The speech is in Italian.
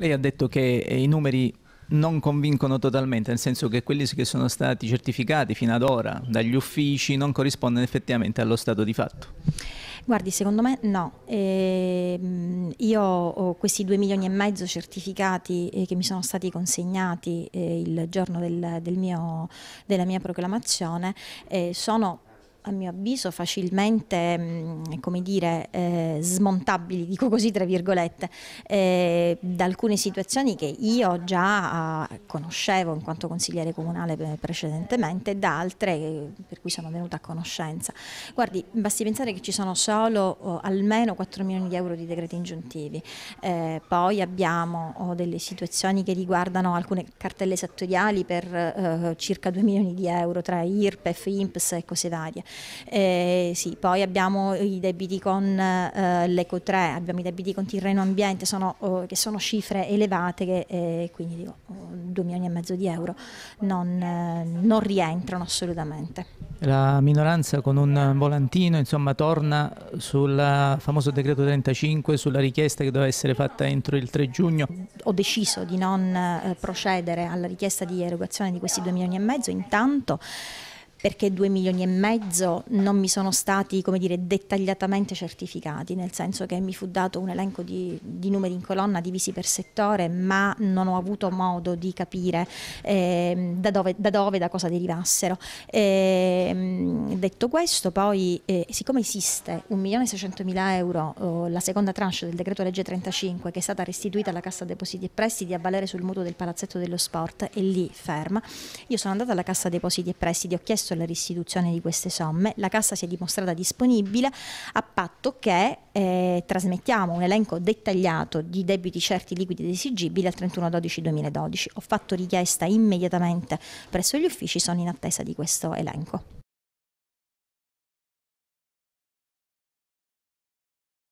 Lei ha detto che eh, i numeri non convincono totalmente, nel senso che quelli che sono stati certificati fino ad ora dagli uffici non corrispondono effettivamente allo stato di fatto. Guardi, secondo me no. Eh, io ho questi due milioni e mezzo certificati eh, che mi sono stati consegnati eh, il giorno del, del mio, della mia proclamazione, eh, sono a mio avviso facilmente mm, come dire eh, smontabili dico così tra virgolette eh, da alcune situazioni che io già eh, conoscevo in quanto consigliere comunale precedentemente da altre eh, per cui sono venuta a conoscenza guardi basti pensare che ci sono solo oh, almeno 4 milioni di euro di decreti ingiuntivi eh, poi abbiamo oh, delle situazioni che riguardano alcune cartelle settoriali per eh, circa 2 milioni di euro tra IRPEF, INPS e cose varie eh, sì, poi abbiamo i debiti con eh, l'Eco 3, abbiamo i debiti con Tirreno Ambiente, sono, oh, che sono cifre elevate, che, eh, quindi dico, oh, 2 milioni e mezzo di euro non, eh, non rientrano assolutamente. La minoranza con un volantino insomma, torna sul famoso decreto 35, sulla richiesta che doveva essere fatta entro il 3 giugno. Ho deciso di non eh, procedere alla richiesta di erogazione di questi 2 milioni e mezzo, intanto perché 2 milioni e mezzo non mi sono stati come dire, dettagliatamente certificati, nel senso che mi fu dato un elenco di, di numeri in colonna divisi per settore, ma non ho avuto modo di capire eh, da, dove, da, dove, da cosa derivassero. E, ehm, detto questo, poi, eh, siccome esiste 1.600.000 euro, oh, la seconda tranche del decreto legge 35, che è stata restituita alla Cassa Depositi e Prestiti a valere sul mutuo del palazzetto dello sport, e lì ferma, io sono andata alla Cassa Depositi e Prestiti, ho chiesto l'accesso alla restituzione di queste somme, la Cassa si è dimostrata disponibile a patto che eh, trasmettiamo un elenco dettagliato di debiti certi liquidi ed esigibili al 31-12-2012. Ho fatto richiesta immediatamente presso gli uffici, sono in attesa di questo elenco.